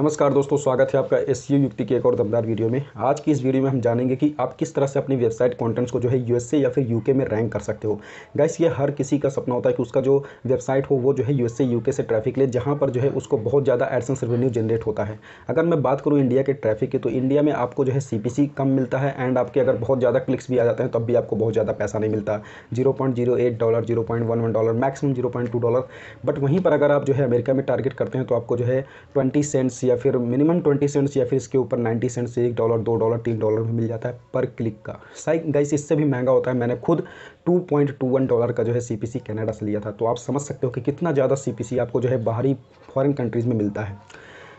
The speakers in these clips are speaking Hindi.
नमस्कार दोस्तों स्वागत है आपका एस युक्ति की एक और दमदार वीडियो में आज की इस वीडियो में हम जानेंगे कि आप किस तरह से अपनी वेबसाइट कंटेंट्स को जो है यूएसए या फिर यूके में रैंक कर सकते हो गैस ये हर किसी का सपना होता है कि उसका जो वेबसाइट हो वो जो है यूएसए यूके से ट्रैफिक ले जहाँ पर जो है उसको बहुत ज़्यादा एडसेंस रेवेन्यू जनरेट होता है अगर मैं बात करूँ इंडिया के ट्रैफिक की तो इंडिया में आपको जो है सी कम मिलता है एंड आपके अगर बहुत ज़्यादा क्लिक्स भी आ जाते हैं तब भी आपको बहुत ज़्यादा पैसा नहीं मिलता zero dollar zero dollar maximum zero dollar but वहीं पर अगर आप जो है अमेरिका में टारगेट करते हैं तो आपको जो है ट्वेंटी सेंट्स या फिर मिनिमम ट्वेंटी सेंट्स या फिर इसके ऊपर नाइन्टी सेंट्स एक डॉलर दो डॉलर तीन डॉलर में मिल जाता है पर क्लिक का साइक गाइस इससे भी महंगा होता है मैंने खुद two point two one dollar का जो है सी पी सी कनाडा से लिया था तो आप समझ सकते हो कि कितना ज़्यादा सी पी सी आपको जो है बाहरी फॉरन कंट्रीज़ में मिलता है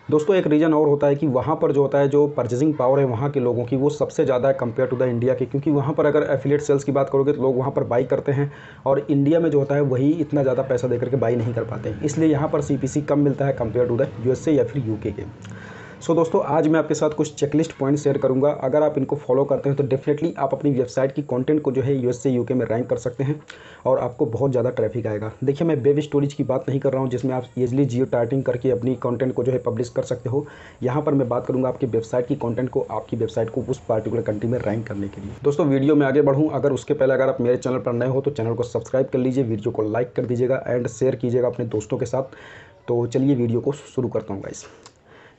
दोस्तों एक रीज़न और होता है कि वहाँ पर जो होता है जो परचेजिंग पावर है वहाँ के लोगों की वो सबसे ज़्यादा है कंपेयर टू द इंडिया के क्योंकि वहाँ पर अगर एफिलेट सेल्स की बात करोगे तो लोग वहाँ पर बाई करते हैं और इंडिया में जो होता है वही इतना ज़्यादा पैसा दे करके बाई नहीं कर पाते इसलिए यहाँ पर सी कम मिलता है कंपेयर टू द यू या फिर यू के सो दोस्तों आज मैं आपके साथ कुछ चेकलिस्ट पॉइंट शेयर करूँगा अगर आप इनको फॉलो करते हैं तो डेफिनेटली आप अपनी वेबसाइट की कंटेंट को जो है यूएस से यूके में रैंक कर सकते हैं और आपको बहुत ज़्यादा ट्रैफिक आएगा देखिए मैं वेब स्टोरेज की बात नहीं कर रहा हूँ जिसमें आप ईजिली जियो टाइटिंग करके अपनी कॉन्टेंट को जो है पब्लिश कर सकते हो यहाँ पर मैं बात करूँगा आपकी वेबसाइट की कॉन्टेंट को आपकी वेबसाइट को उस पार्टिकुलर कंट्री में रैंक करने के लिए दोस्तों वीडियो में आगे बढ़ूँ अगर उसके पहले अगर आप मेरे चैनल पर नए हो तो चैनल को सब्सक्राइब कर लीजिए वीडियो को लाइक कर दीजिएगा एंड शेयर कीजिएगा अपने दोस्तों के साथ तो चलिए वीडियो को शुरू करता हूँ गाइस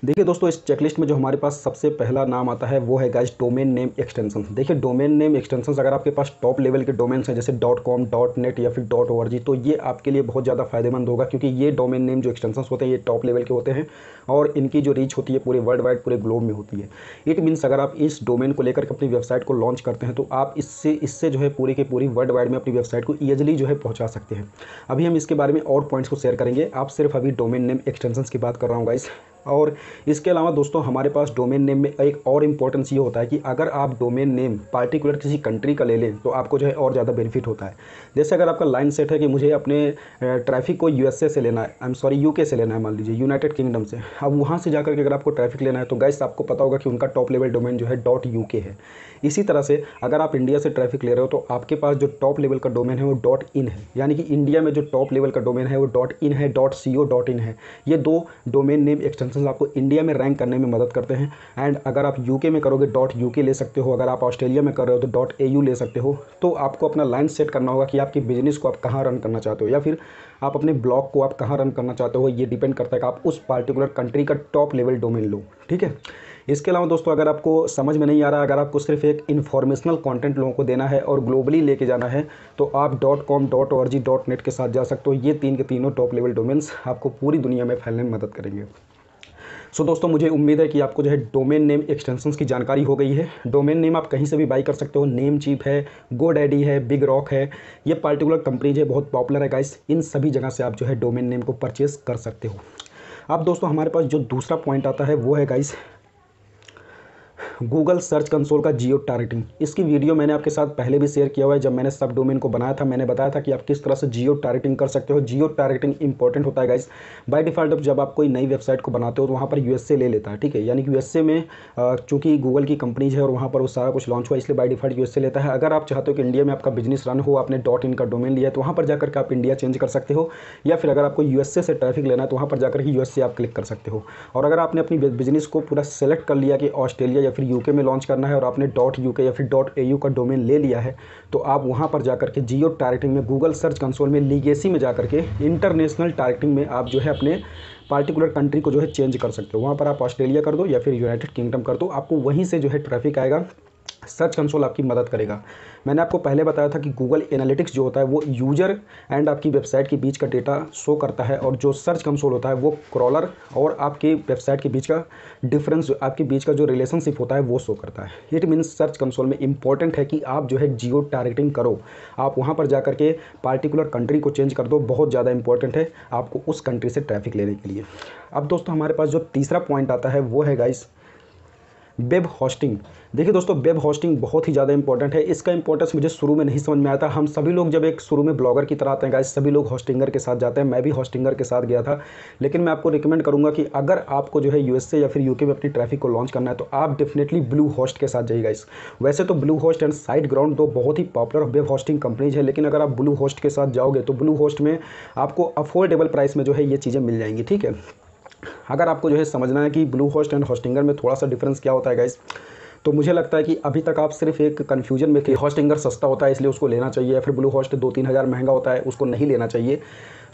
देखिए दोस्तों इस चेकलिस्ट में जो हमारे पास सबसे पहला नाम आता है वो है गाइज डोमेन नेम एक्सटेंशन देखिए डोमेन नेम एक्सटेंशन अगर आपके पास टॉप लेवल के डोमेन्स हैं जैसे डॉट कॉम डॉट नेट या फिर डॉट ओ तो ये आपके लिए बहुत ज़्यादा फायदेमंद होगा क्योंकि ये डोमेन नेम जो एक्सटेंशन होते हैं ये टॉप लेवल के होते हैं और इनकी जो रीच होती है पूरे वर्ल्ड वाइड पूरे ग्लोब में होती है इट मीन्स अगर आप इस डोमेन को लेकर अपनी वेबसाइट को लॉन्च करते हैं तो आप इससे इससे जो है पूरी के पूरी वर्ल्ड वाइड में अपनी वेबसाइट को ईजिली जो है पहुँचा सकते हैं अभी हम इसके बारे में और पॉइंट्स को शेयर करेंगे आप सिर्फ अभी डोमेन नेम एक्सटेंशन की बात कर रहा हूँ गाइस और इसके अलावा दोस्तों हमारे पास डोमेन नेम में एक और इम्पोर्टेंस ये होता है कि अगर आप डोमेन नेम पार्टिकुलर किसी कंट्री का ले लें तो आपको जो है और ज़्यादा बेनिफिट होता है जैसे अगर आपका लाइन सेट है कि मुझे अपने ट्रैफिक को यूएसए से लेना है आई एम सॉरी यूके से लेना है मान लीजिए यूनाइटेड किंगडम से अब वहाँ से जाकर के अगर आपको ट्रैफिक लेना है तो गैस आपको पता होगा कि उनका टॉप लेवल डोमेन जो है डॉट यू है इसी तरह से अगर आप इंडिया से ट्रैफिक ले रहे हो तो आपके पास जो टॉप लेवल का डोमेन है वो डॉट इन है यानी कि इंडिया में जो टॉप लेवल का डोमेन है वो डॉट इन है dot C O dot in है ये दो डोमेन नेम एक्सटेंशन फंक्शन आपको इंडिया में रैंक करने में मदद करते हैं एंड अगर आप यूके में करोगे डॉट यूके ले सकते हो अगर आप ऑस्ट्रेलिया में कर रहे हो तो डॉट ए ले सकते हो तो आपको अपना लाइन सेट करना होगा कि आपकी बिजनेस को आप कहाँ रन करना चाहते हो या फिर आप अपने ब्लॉग को आप कहाँ रन करना चाहते हो ये डिपेंड करता है कि आप उस पार्टिकुलर कंट्री का टॉप लेवल डोमेन लो ठीक है इसके अलावा दोस्तों अगर आपको समझ में नहीं आ रहा अगर आपको सिर्फ एक इन्फॉर्मेशनल कंटेंट लोगों को देना है और ग्लोबली लेके जाना है तो आप dot com dot O R G dot net के साथ जा सकते हो ये तीन के तीनों टॉप लेवल डोमेन्स आपको पूरी दुनिया में फैलने में मदद करेंगे सो दोस्तों मुझे उम्मीद है कि आपको जो है डोमेन नेम एक्सटेंशंस की जानकारी हो गई है डोमेन नेम आप कहीं से भी बाई कर सकते हो नेम चीप है गो डैडी है बिग रॉक है ये पर्टिकुलर कंपनी जो है बहुत पॉपुलर है गाइस इन सभी जगह से आप जो है डोमेन नेम को परचेज़ कर सकते हो अब दोस्तों हमारे पास जो दूसरा पॉइंट आता है वो है गाइस गूगल सर्च कंसोल का जियो टारगेटिंग इसकी वीडियो मैंने आपके साथ पहले भी शेयर किया हुआ है जब मैंने सब डोमेन को बनाया था मैंने बताया था कि आप किस तरह से जियो टारगेटिंग कर सकते हो जियो टारगेटिंग इंपॉर्टेंट होता है गाइस बाय डिफॉल्ट जब आप कोई नई वेबसाइट को बनाते हो तो वहाँ पर यू ले लेता है ठीक है यानी कि यू में चूंकि गूगल की कंपनीज है और वहाँ पर वो सारा कुछ लॉन्च हुआ इसलिए बाई डिफॉल्ट यू लेता है अगर आप चाहते हो कि इंडिया में आपका बिजनेस रन हो आपने डॉट इन का डोमेन लिया तो वहाँ पर जाकर के आप इंडिया चेंज कर सकते हो या फिर अगर आपको यूएसए से ट्रैफिक लेना है तो वहाँ पर जाकर ही यू आप क्लिक कर सकते हो और अगर आपने अपनी बिजनेस को पूरा सेलेक्ट कर लिया कि ऑस्ट्रेलिया या फिर यूके में लॉन्च करना है और आपने डॉट यूके या फिर डॉट ए का डोमेन ले लिया है तो आप वहाँ पर जा करके जियो टारगेटिंग में गूगल सर्च कंसोल में लीगेसी में जा करके इंटरनेशनल टारगेटिंग में आप जो है अपने पार्टिकुलर कंट्री को जो है चेंज कर सकते हो वहाँ पर आप ऑस्ट्रेलिया कर दो या फिर यूनाइटेड किंगडम कर दो आपको वहीं से जो है ट्रैफिक आएगा सर्च कंसोल आपकी मदद करेगा मैंने आपको पहले बताया था कि गूगल एनालिटिक्स जो होता है वो यूजर एंड आपकी वेबसाइट के बीच का डेटा शो करता है और जो सर्च कंसोल होता है वो क्रॉलर और आपकी वेबसाइट के बीच का डिफरेंस आपके बीच का जो रिलेशनशिप होता है वो शो करता है इट मीन्स सर्च कंसोल में इंपॉर्टेंट है कि आप जो है जियो टारगेटिंग करो आप वहाँ पर जाकर के पार्टिकुलर कंट्री को चेंज कर दो बहुत ज़्यादा इंपॉर्टेंट है आपको उस कंट्री से ट्रैफिक लेने के लिए अब दोस्तों हमारे पास जो तीसरा पॉइंट आता है वो है गाइस वेब होस्टिंग देखिए दोस्तों वेब होस्टिंग बहुत ही ज़्यादा इंपॉर्टेंट है इसका इंपॉर्टेंस मुझे शुरू में नहीं समझ में आया था हम सभी लोग जब एक शुरू में ब्लॉगर की तरह आते हैं गाइस सभी लोग होस्टिंगर के साथ जाते हैं मैं भी होस्टिंगर के साथ गया था लेकिन मैं आपको रिकमेंड करूँगा कि अगर आपको जो है यूएसए या फिर यूके में अपनी ट्रैफिक को लॉन्च करना है तो आप डेफिनेटली ब्लू होस्ट के साथ जाइए गाइस वैसे तो Bluehost and SiteGround दो बहुत ही पॉपुलर वेब होस्टिंग कंपनीज है लेकिन अगर आप ब्लू होस्ट के साथ जाओगे तो ब्लू होस्ट में आपको अफोर्डेबल प्राइस में जो है ये चीज़ें मिल जाएंगी ठीक है अगर आपको जो है समझना है कि ब्लू होस्ट एंड होस्टिंगर में थोड़ा सा डिफरेंस क्या होता है गाइस तो मुझे लगता है कि अभी तक आप सिर्फ एक कन्फ्यूजन में कि हॉस्टिंगर सस्ता होता है इसलिए उसको लेना चाहिए या फिर ब्लू हॉस्ट दो तीन हज़ार महंगा होता है उसको नहीं लेना चाहिए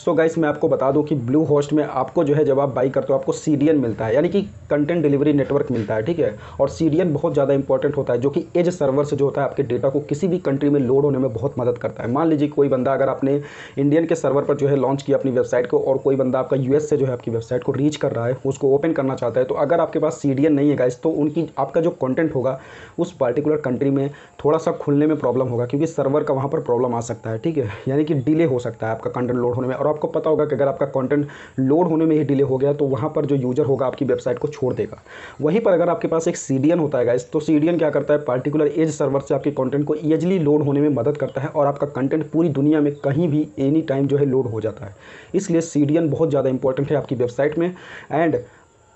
सो गाइस मैं आपको बता दूं कि ब्लू होस्ट में आपको जो है जब आप बाई करते हो आपको सी मिलता है यानी कि कंटेंट डिलीवरी नेटवर्क मिलता है ठीक है और सी बहुत ज़्यादा इंपॉर्टेंट होता है जो कि एज सर्वर से जो होता है आपके डेटा को किसी भी कंट्री में लोड होने में बहुत मदद करता है मान लीजिए कोई बंदा अगर आपने इंडियन के सर्वर पर जो है लॉन्च किया अपनी वेबसाइट को और कोई बंदा आपका यूएस से जो है आपकी वेबसाइट को रीच कर रहा है उसको ओपन करना चाहता है तो अगर आपके पास सी नहीं है गाइस तो उनकी आपका जो कंटेंट होगा उस पर्टिकुलर कंट्री में थोड़ा सा खुलने में प्रॉब्लम होगा क्योंकि सर्वर का वहाँ पर प्रॉब्लम आ सकता है ठीक है यानी कि डिले हो सकता है आपका कंटेंट लोड होने में और और आपको पता होगा कि अगर आपका कंटेंट लोड होने में ही डिले हो गया तो वहाँ पर जो यूज़र होगा आपकी वेबसाइट को छोड़ देगा वहीं पर अगर आपके पास एक सी होता है गाइस तो सी क्या करता है पार्टिकुलर एज सर्वर से आपके कॉन्टेंट को ईजली लोड होने में मदद करता है और आपका कंटेंट पूरी दुनिया में कहीं भी एनी टाइम जो है लोड हो जाता है इसलिए सी बहुत ज़्यादा इंपॉर्टेंट है आपकी वेबसाइट में एंड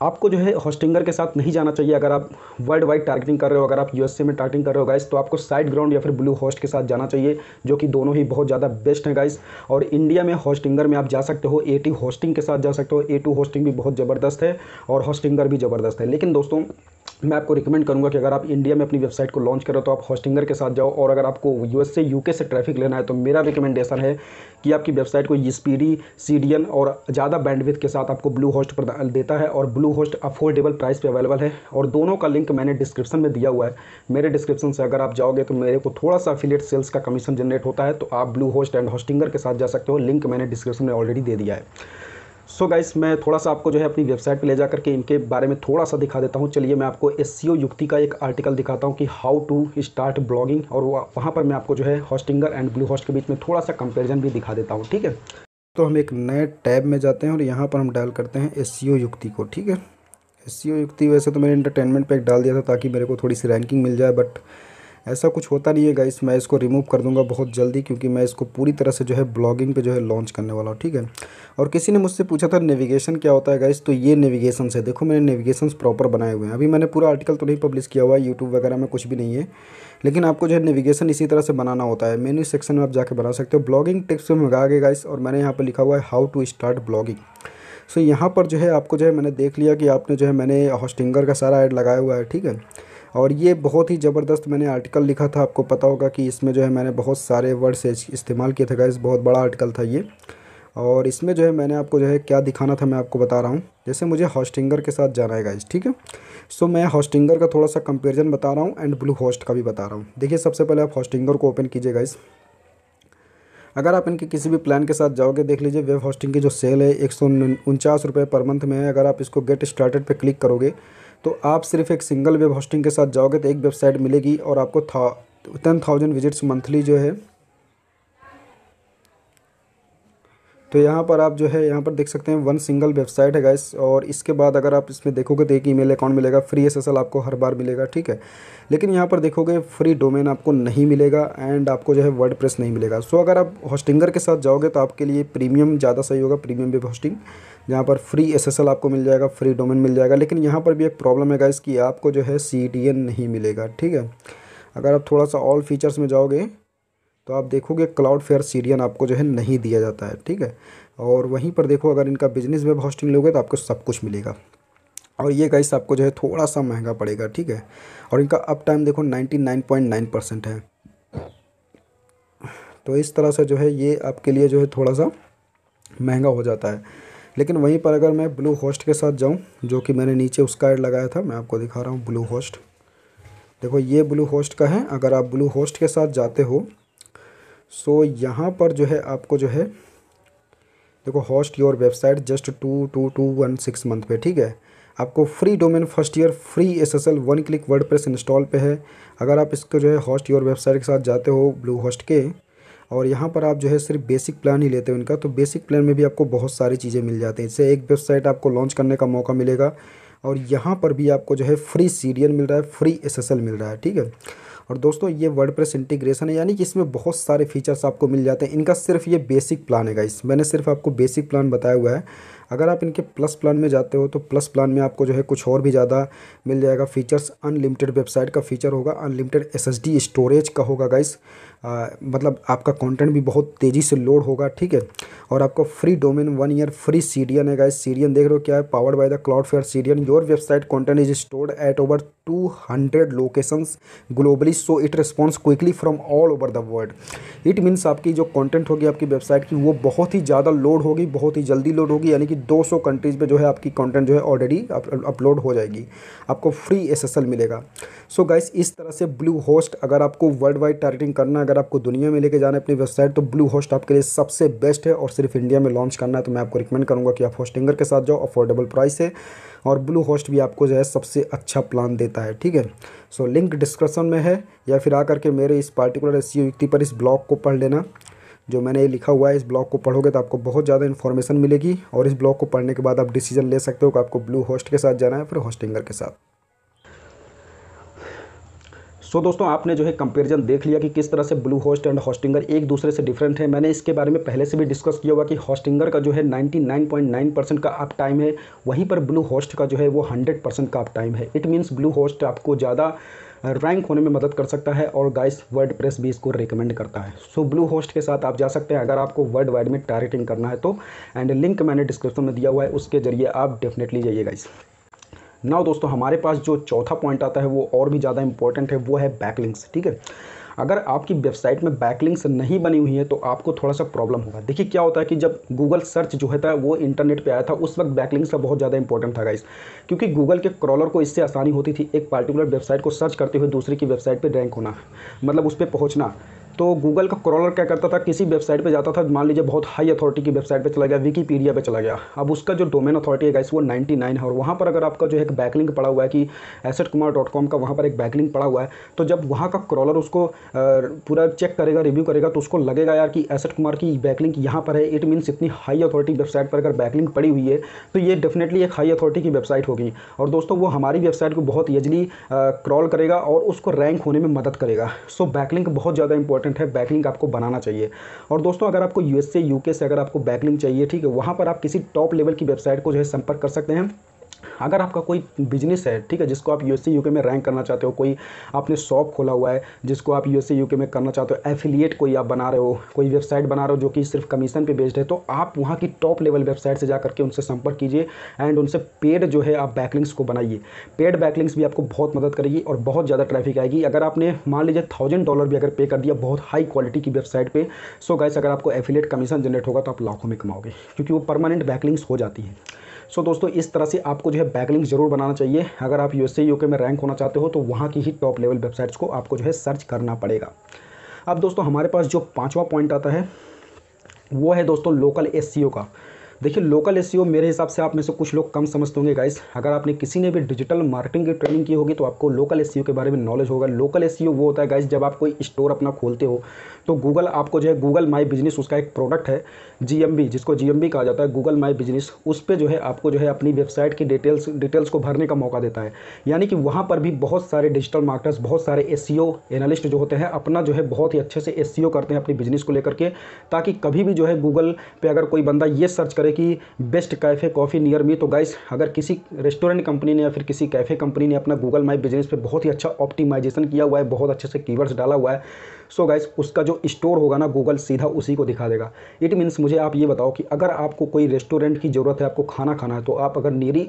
आपको जो है हॉस्टिंगर के साथ नहीं जाना चाहिए अगर आप वर्ल्ड वाइड टारगेटिंग कर रहे हो अगर आप यूएसए में टारगेटिंग कर रहे हो गाइस तो आपको साइड ग्राउंड या फिर ब्लू होस्ट के साथ जाना चाहिए जो कि दोनों ही बहुत ज़्यादा बेस्ट हैं गाइस और इंडिया में हॉस्टिंगर में आप जा सकते हो ए होस्टिंग के साथ जा सकते हो ए होस्टिंग भी बहुत ज़बरदस्त है और हॉस्टिंगर भी ज़बरदस्त है लेकिन दोस्तों मैं आपको रिकमेंड करूंगा कि अगर आप इंडिया में अपनी वेबसाइट को लॉन्च करें तो आप होस्टिंगर के साथ जाओ और अगर आपको यूएस से यूके से ट्रैफिक लेना है तो मेरा रिकमेंडेशन है कि आपकी वेबसाइट को स्पीडी एन और ज़्यादा बैंडविथ के साथ आपको ब्लू होस्ट पर देता है और ब्लू होस्ट अफोर्डेबल प्राइस पर अवेलेबल है और दोनों का लिंक मैंने डिस्क्रिप्शन में दिया हुआ है मेरे डिस्क्रिप्शन से अगर आप जाओगे तो मेरे को थोड़ा सा अफिलेट सेल्स का कमीशन जनरेट होता है तो आप ब्लू होस्ट एंड होस्टिंगर के साथ जा सकते हो लिंक मैंने डिस्क्रिप्शन में ऑलरेडी दे दिया है सो so गाइस मैं थोड़ा सा आपको जो है अपनी वेबसाइट पे ले जा करके इनके बारे में थोड़ा सा दिखा देता हूँ चलिए मैं आपको एस e युक्ति का एक आर्टिकल दिखाता हूँ कि हाउ टू स्टार्ट ब्लॉगिंग और वहाँ पर मैं आपको जो है हॉस्टिंगर एंड ब्लू हॉस्ट के बीच में थोड़ा सा कंपेरिजन भी दिखा देता हूँ ठीक है तो हम एक नए टैब में जाते हैं और यहाँ पर हम डायल करते हैं एस e युक्ति को ठीक है एस e युक्ति वैसे तो मैंने इंटरटेनमेंट पर एक डाल दिया था ताकि मेरे को थोड़ी सी रैंकिंग मिल जाए बट ऐसा कुछ होता नहीं है गाइस मैं इसको रिमूव कर दूंगा बहुत जल्दी क्योंकि मैं इसको पूरी तरह से जो है ब्लॉगिंग पे जो है लॉन्च करने वाला हूँ ठीक है और किसी ने मुझसे पूछा था नेविगेशन क्या होता है गाइस तो ये नेविगेशन है देखो मैंने नेविगेशन प्रॉपर बनाए हुए हैं अभी मैंने पूरा आर्टिकल तो नहीं पब्लिश किया हुआ है यूट्यूब वगैरह में कुछ भी नहीं है लेकिन आपको जो है नेविगेशन इसी तरह से बनाना होता है मेन्यू सेक्शन में आप जाकर बना सकते हो ब्लॉगिंग टिप्स में मंगा गए गाइस और मैंने यहाँ पर लिखा हुआ है how to start blogging so यहाँ पर जो है आपको जो है मैंने देख लिया कि आपने जो है मैंने हॉस्टिंगर का सारा ऐड लगाया हुआ है ठीक है और ये बहुत ही ज़बरदस्त मैंने आर्टिकल लिखा था आपको पता होगा कि इसमें जो है मैंने बहुत सारे वर्ड्स इस्तेमाल किए थे गाइस बहुत बड़ा आर्टिकल था ये और इसमें जो है मैंने आपको जो है क्या दिखाना था मैं आपको बता रहा हूँ जैसे मुझे हॉस्टिंगर के साथ जाना है गाइस ठीक है सो मैं हॉस्टिंगर का थोड़ा सा कंपेरिजन बता रहा हूँ एंड ब्लू होस्ट का भी बता रहा हूँ देखिए सबसे पहले आप हॉस्टिंगर को ओपन कीजिए गाइस अगर आप इनके किसी भी प्लान के साथ जाओगे देख लीजिए वेब होस्टिंग की जो सेल है एक सौ पर मंथ में है अगर आप इसको गेट स्टार्टेड पर क्लिक करोगे तो आप सिर्फ एक सिंगल वेब होस्टिंग के साथ जाओगे तो एक वेबसाइट मिलेगी और आपको था टेन थाउजेंड विजिट्स मंथली जो है तो यहाँ पर आप जो है यहाँ पर देख सकते हैं वन सिंगल वेबसाइट है गाइस और इसके बाद अगर आप इसमें देखोगे तो एक ईमेल अकाउंट मिलेगा फ्री एसएसएल आपको हर बार मिलेगा ठीक है लेकिन यहाँ पर देखोगे फ्री डोमेन आपको नहीं मिलेगा एंड आपको जो है वर्ड प्रेस नहीं मिलेगा सो अगर आप हॉस्टिंगर के साथ जाओगे तो आपके लिए प्रीमियम ज़्यादा सही होगा प्रीमियम वेब होस्टिंग जहाँ पर फ्री एल आपको मिल जाएगा फ्री डोमेन मिल जाएगा लेकिन यहाँ पर भी एक प्रॉब्लम है गाइस कि आपको जो है सी नहीं मिलेगा ठीक है अगर आप थोड़ा सा ऑल फीचर्स में जाओगे तो आप देखोगे क्लाउड फेयर सीरियन आपको जो है नहीं दिया जाता है ठीक है और वहीं पर देखो अगर इनका बिजनेस वेब हॉस्टिंग लोगे तो आपको सब कुछ मिलेगा और ये गाइस आपको जो है थोड़ा सा महंगा पड़ेगा ठीक है और इनका अप टाइम देखो नाइन परसेंट है तो इस तरह से जो है ये आपके लिए जो है थोड़ा सा महंगा हो जाता है लेकिन वहीं पर अगर मैं ब्लू होस्ट के साथ जाऊँ जो कि मैंने नीचे उसका एड लगाया था मैं आपको दिखा रहा हूँ ब्लू होस्ट देखो ये ब्लू होस्ट का है अगर आप ब्लू होस्ट के साथ जाते हो सो so, यहाँ पर जो है आपको जो है देखो host your website just two two two one six month पे ठीक है आपको free domain first year free S S L one click WordPress install पे है अगर आप इसको जो है होस्ट योर वेबसाइट के साथ जाते हो ब्लू होस्ट के और यहाँ पर आप जो है सिर्फ बेसिक प्लान ही लेते हो इनका तो बेसिक प्लान में भी आपको बहुत सारी चीज़ें मिल जाती हैं इससे एक वेबसाइट आपको लॉन्च करने का मौका मिलेगा और यहाँ पर भी आपको जो है फ्री सीरियल मिल रहा है फ्री एस मिल रहा है ठीक है और दोस्तों ये वर्ड प्रेस इंटीग्रेशन है यानी कि इसमें बहुत सारे फीचर्स आपको मिल जाते हैं इनका सिर्फ ये बेसिक प्लान है गाइस मैंने सिर्फ आपको बेसिक प्लान बताया हुआ है अगर आप इनके प्लस प्लान में जाते हो तो प्लस प्लान में आपको जो है कुछ और भी ज़्यादा मिल जाएगा फीचर्स अनलिमिटेड वेबसाइट का फीचर होगा अनलिमिटेड एस स्टोरेज का होगा गाइस आ, मतलब आपका कंटेंट भी बहुत तेज़ी से लोड होगा ठीक है और आपको free domain one year free CDN है गाइस सीरियन देख रहे हो क्या है powered by the Cloudflare CDN your website content is stored at over 200 locations globally so it response quickly from all over the world it means आपकी जो कंटेंट होगी आपकी वेबसाइट की वो बहुत ही ज़्यादा लोड होगी बहुत ही जल्दी लोड होगी यानी कि 200 कंट्रीज़ में जो है आपकी कंटेंट जो है ऑलरेडी अपलोड हो जाएगी आपको फ्री एस मिलेगा सो so गाइस इस तरह से ब्लू होस्ट अगर आपको वर्ल्ड वाइड टारगेटिंग करना अगर आपको दुनिया में लेके जाना है अपनी वेबसाइट तो ब्लू होस्ट आपके लिए सबसे बेस्ट है और सिर्फ इंडिया में लॉन्च करना है तो मैं आपको रिकमेंड करूँगा कि आप होस्टिंगर के साथ जाओ अफोर्डेबल प्राइस है और ब्लू होस्ट भी आपको जो है सबसे अच्छा प्लान देता है ठीक है सो लिंक डिस्क्रिप्सन में है या फिर आकर के मेरे इस पार्टिकुलर एस युक्ति पर इस ब्लॉग को पढ़ लेना जो मैंने लिखा हुआ है इस ब्लॉग को पढ़ोगे तो आपको बहुत ज़्यादा इन्फॉर्मेशन मिलेगी और इस ब्लॉग को पढ़ने के बाद आप डिसीजन ले सकते हो कि आपको ब्लू होस्ट के साथ जाना है फिर होस्टिंगर के साथ सो so, दोस्तों आपने जो है कंपेरिजन देख लिया कि किस तरह से ब्लू होस्ट एंड हॉस्टिंगर एक दूसरे से डिफरेंट है मैंने इसके बारे में पहले से भी डिस्कस किया हुआ कि हॉस्टिंगर का जो है 99.9 परसेंट का आप टाइम है वहीं पर ब्लू होस्ट का जो है वो 100 परसेंट का आप टाइम है इट मीन्स ब्लू होस्ट आपको ज़्यादा रैंक होने में मदद कर सकता है और गाइस वर्ड प्रेस भी इसको रिकमेंड करता है सो ब्लू होस्ट के साथ आप जा सकते हैं अगर आपको वर्ल्ड वाइड में टारगेटिंग करना है तो एंड लिंक मैंने डिस्क्रिप्शन में दिया हुआ है उसके जरिए आप डेफिनेटली जाइए गाइस ना दोस्तों हमारे पास जो चौथा पॉइंट आता है वो और भी ज़्यादा इंपॉर्टेंट है वो है बैकलिंग्स ठीक है अगर आपकी वेबसाइट में बैकलिंग्स नहीं बनी हुई है तो आपको थोड़ा सा प्रॉब्लम होगा देखिए क्या होता है कि जब गूगल सर्च जो है था वो इंटरनेट पे आया था उस वक्त बैकलिंग्स का बहुत ज़्यादा इंपॉर्टेंट था गाइस क्योंकि गूगल के क्रॉलर को इससे आसानी होती थी एक पार्टिकुलर वेबसाइट को सर्च करते हुए दूसरे की वेबसाइट पर रैंक होना मतलब उस पर पहुँचना तो गूगल का क्रॉलर क्या करता था किसी वेबसाइट पे जाता था मान लीजिए बहुत हाई अथॉरिटी की वेबसाइट पे चला गया विकीपीडिया पे चला गया अब उसका जो डोमेन अथॉरिटी है गाइस वो 99 है और वहाँ पर अगर आपका जो है एक बैकलिंग पड़ा हुआ है कि एसेट कुमार डॉट कॉम का वहाँ पर एक बैकलिंग पड़ा हुआ है तो जब वहाँ का क्रॉलर उसको पूरा चेक करेगा रिव्यू करेगा तो उसको लगेगा यार कि एसेट कुमार की बैकलिंग यहाँ पर है इट मीन्स इतनी हाई अथॉरिटी वेबसाइट पर अगर बैकलिंग पड़ी हुई है तो ये डेफिनेटली एक हाई अथॉरिटी की वेबसाइट होगी और दोस्तों वो हमारी वेबसाइट को बहुत ईजिली क्रॉल करेगा और उसको रैंक होने में मदद करेगा सो बैकलिंग बहुत ज़्यादा इंपॉर्टेंट इंपॉर्टेंट है बैकलिंग आपको बनाना चाहिए और दोस्तों अगर आपको यूएस यूके से अगर आपको बैकलिंग चाहिए ठीक है वहाँ पर आप किसी टॉप लेवल की वेबसाइट को जो है संपर्क कर सकते हैं अगर आपका कोई बिजनेस है ठीक है जिसको आप यू एस यूके में रैंक करना चाहते हो कोई आपने शॉप खोला हुआ है जिसको आप यू एस यूके में करना चाहते हो एफिलिएट कोई आप बना रहे हो कोई वेबसाइट बना रहे हो जो कि सिर्फ कमीशन पे बेस्ड है तो आप वहाँ की टॉप लेवल वेबसाइट से जा करके उनसे संपर्क कीजिए एंड उनसे पेड जो है आप बैकलिंग्स को बनाइए पेड बैकलिंग्स भी आपको बहुत मदद करेगी और बहुत ज़्यादा ट्रैफिक आएगी अगर आपने मान लीजिए थाउजेंड डॉलर भी अगर पे कर दिया बहुत हाई क्वालिटी की वेबसाइट पर सो गैस अगर आपको एफिलेट कमीशन जनरेट होगा तो आप लाखों में कमाओगे क्योंकि वो परमानेंट बैकलिंग्स हो जाती है सो दोस्तों इस तरह से आपको जो है बैकलिंग जरूर बनाना चाहिए अगर आप यूएसए यूके में रैंक होना चाहते हो तो वहाँ की ही टॉप लेवल वेबसाइट्स को आपको जो है सर्च करना पड़ेगा अब दोस्तों हमारे पास जो पाँचवा पॉइंट आता है वो है दोस्तों लोकल एस e का देखिए लोकल एस e मेरे हिसाब से आप में से कुछ लोग कम समझते होंगे गाइस अगर आपने किसी ने भी डिजिटल मार्केटिंग की ट्रेनिंग की होगी तो आपको लोकल एस e के बारे में नॉलेज होगा लोकल एस e वो होता है गाइस जब आप कोई स्टोर अपना खोलते हो तो गूगल आपको जो है गूगल माई बिजनेस उसका एक प्रोडक्ट है जी जिसको जी कहा जाता है गूगल माई बिजनेस उस पर जो है आपको जो है अपनी वेबसाइट की डिटेल्स डिटेल्स को भरने का मौका देता है यानी कि वहाँ पर भी बहुत सारे डिजिटल मार्केटर्स बहुत सारे एस एनालिस्ट जो होते हैं अपना जो है बहुत ही अच्छे से एस करते हैं अपने बिजनेस को लेकर के ताकि कभी भी जो है गूगल पर अगर कोई बंदा ये सर्च करे है कि best cafe coffee near me तो गाइस अगर किसी रेस्टोरेंट कंपनी ने या फिर किसी कैफ़े कंपनी ने अपना गूगल माई बिजनेस पे बहुत ही अच्छा ऑप्टिमाइजेशन किया हुआ है बहुत अच्छे से कीवर्ड्स डाला हुआ है सो so गाइस उसका जो स्टोर होगा ना गूगल सीधा उसी को दिखा देगा इट मीन्स मुझे आप ये बताओ कि अगर आपको कोई रेस्टोरेंट की ज़रूरत है आपको खाना खाना है तो आप अगर नियरी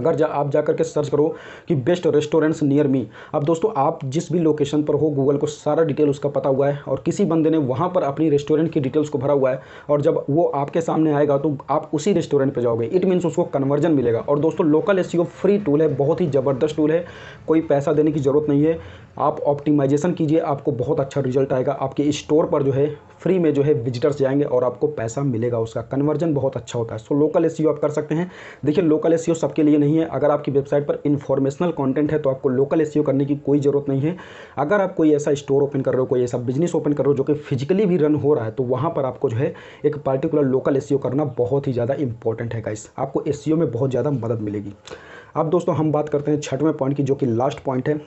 अगर जा आप जा करके सर्च करो कि बेस्ट रेस्टोरेंट्स नियर मी अब दोस्तों आप जिस भी लोकेशन पर हो गूगल को सारा डिटेल उसका पता हुआ है और किसी बंदे ने वहाँ पर अपनी रेस्टोरेंट की डिटेल्स को भरा हुआ है और जब वो आपके सामने आएगा तो आप उसी रेस्टोरेंट पर जाओगे इट मीन्स उसको कन्वर्जन मिलेगा और दोस्तों लोकल एस फ्री टूल है बहुत ही ज़बरदस्त टूल है कोई पैसा देने की ज़रूरत नहीं है आप ऑप्टिमाइजेशन कीजिए आपको बहुत अच्छा रिजल्ट आएगा आपके स्टोर पर जो है फ्री में जो है विजिटर्स जाएंगे और आपको पैसा मिलेगा उसका कन्वर्जन बहुत अच्छा होता है सो लोकल एस आप कर सकते हैं देखिए लोकल एस e सबके लिए नहीं है अगर आपकी वेबसाइट पर इन्फॉर्मेशनल कॉन्टेंट है तो आपको लोकल एस e करने की कोई ज़रूरत नहीं है अगर आप कोई ऐसा स्टोर ओपन कर रहे हो कोई ऐसा बिजनेस ओपन कर रहे हो जो कि फिजिकली भी रन हो रहा है तो वहाँ पर आपको जो है एक पर्टिकुलर लोकल एस करना बहुत ही ज़्यादा इंपॉर्टेंट है गाइस आपको एस e में बहुत ज़्यादा मदद मिलेगी अब दोस्तों हम बात करते हैं छठवें पॉइंट की जो कि लास्ट पॉइंट है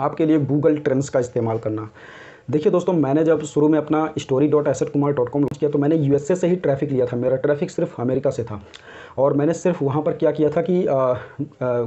आपके लिए गूगल ट्रेंड्स का इस्तेमाल करना देखिए दोस्तों मैंने जब शुरू में अपना story dot Asit Kumar dot com launch किया तो मैंने यूएसए से ही ट्रैफिक लिया था मेरा ट्रैफिक सिर्फ अमेरिका से था और मैंने सिर्फ वहाँ पर क्या किया था कि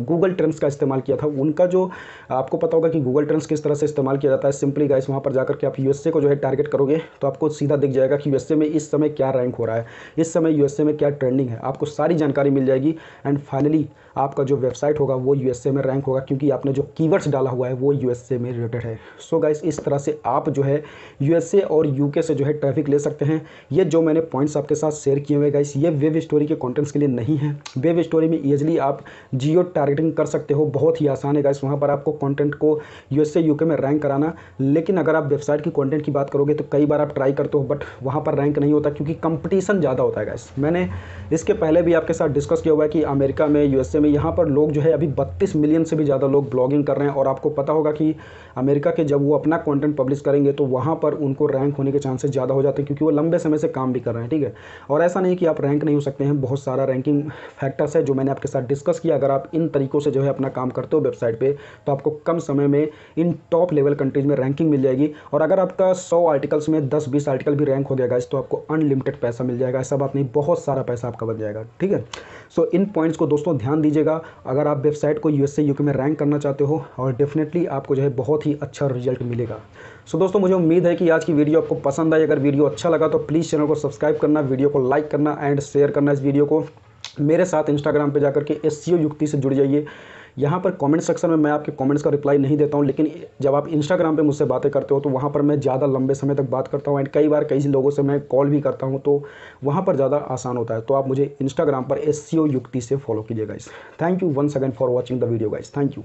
गूगल ट्रेंड्स का इस्तेमाल किया था उनका जो आपको पता होगा कि गूगल ट्रेंड्स किस तरह से इस्तेमाल किया जाता है सिंपली गाइस वहाँ पर जाकर के आप यूएसए को जो है टारगेट करोगे तो आपको सीधा दिख जाएगा कि यूएसए में इस समय क्या रैंक हो रहा है इस समय यूएसए में क्या ट्रेंडिंग है आपको सारी जानकारी मिल जाएगी एंड फाइनली आपका जो वेबसाइट होगा वो यूएसए में रैंक होगा क्योंकि आपने जो कीवर्ड्स डाला हुआ है वो यूएसए में रिलेटेड है सो so गाइस इस तरह से आप जो है यूएसए और यूके से जो है ट्रैफिक ले सकते हैं ये जो मैंने पॉइंट्स आपके साथ शेयर किए हुए गाइस ये वेब स्टोरी के कॉन्टेंट्स के लिए नहीं है वेब स्टोरी में ईजिली आप जियो टारगेटिंग कर सकते हो बहुत ही आसान है गाइस वहाँ पर आपको कॉन्टेंट को यू एस में रैंक कराना लेकिन अगर आप वेबसाइट की कॉन्टेंट की बात करोगे तो कई बार आप ट्राई करते हो बट वहाँ पर रैंक नहीं होता क्योंकि कंपटीशन ज़्यादा होता है गाइस मैंने इसके पहले भी आपके साथ डिस्कस किया हुआ है कि अमेरिका में यूएसए में यहाँ पर लोग जो है अभी 32 मिलियन से भी ज़्यादा लोग ब्लॉगिंग कर रहे हैं और आपको पता होगा कि अमेरिका के जब वो अपना कंटेंट पब्लिश करेंगे तो वहाँ पर उनको रैंक होने के चांसेस ज़्यादा हो जाते हैं क्योंकि वो लंबे समय से काम भी कर रहे हैं ठीक है और ऐसा नहीं कि आप रैंक नहीं हो सकते हैं बहुत सारा रैंकिंग फैक्टर्स है जो मैंने आपके साथ डिस्कस किया अगर आप इन तरीक़ों से जो है अपना काम करते हो वेबसाइट पर तो आपको कम समय में इन टॉप लेवल कंट्रीज़ में रैंकिंग मिल जाएगी और अगर आपका सौ आर्टिकल्स में दस बीस आर्टिकल भी रैंक हो गया इस तो आपको अनलिमिटेड पैसा मिल जाएगा ऐसा बात नहीं बहुत सारा पैसा आपका बन जाएगा ठीक है सो इन पॉइंट्स को दोस्तों ध्यान दीजिएगा अगर आप वेबसाइट को यूएसए यूके में रैंक करना चाहते हो और डेफिनेटली आपको जो है बहुत ही अच्छा रिजल्ट मिलेगा सो so, दोस्तों मुझे उम्मीद है कि आज की वीडियो आपको पसंद आई अगर वीडियो अच्छा लगा तो प्लीज़ चैनल को सब्सक्राइब करना वीडियो को लाइक करना एंड शेयर करना इस वीडियो को मेरे साथ इंस्टाग्राम पर जाकर के एस युक्ति से जुड़ जाइए यहाँ पर कमेंट सेक्शन में मैं आपके कमेंट्स का रिप्लाई नहीं देता हूँ लेकिन जब आप इंस्टाग्राम पे मुझसे बातें करते हो तो वहाँ पर मैं ज़्यादा लंबे समय तक बात करता हूँ एंड कई बार कई लोगों से मैं कॉल भी करता हूँ तो वहाँ पर ज़्यादा आसान होता है तो आप मुझे इंस्टाग्राम पर एस युक्ति से फॉलो कीजिए guys thank you one second for watching the video guys thank you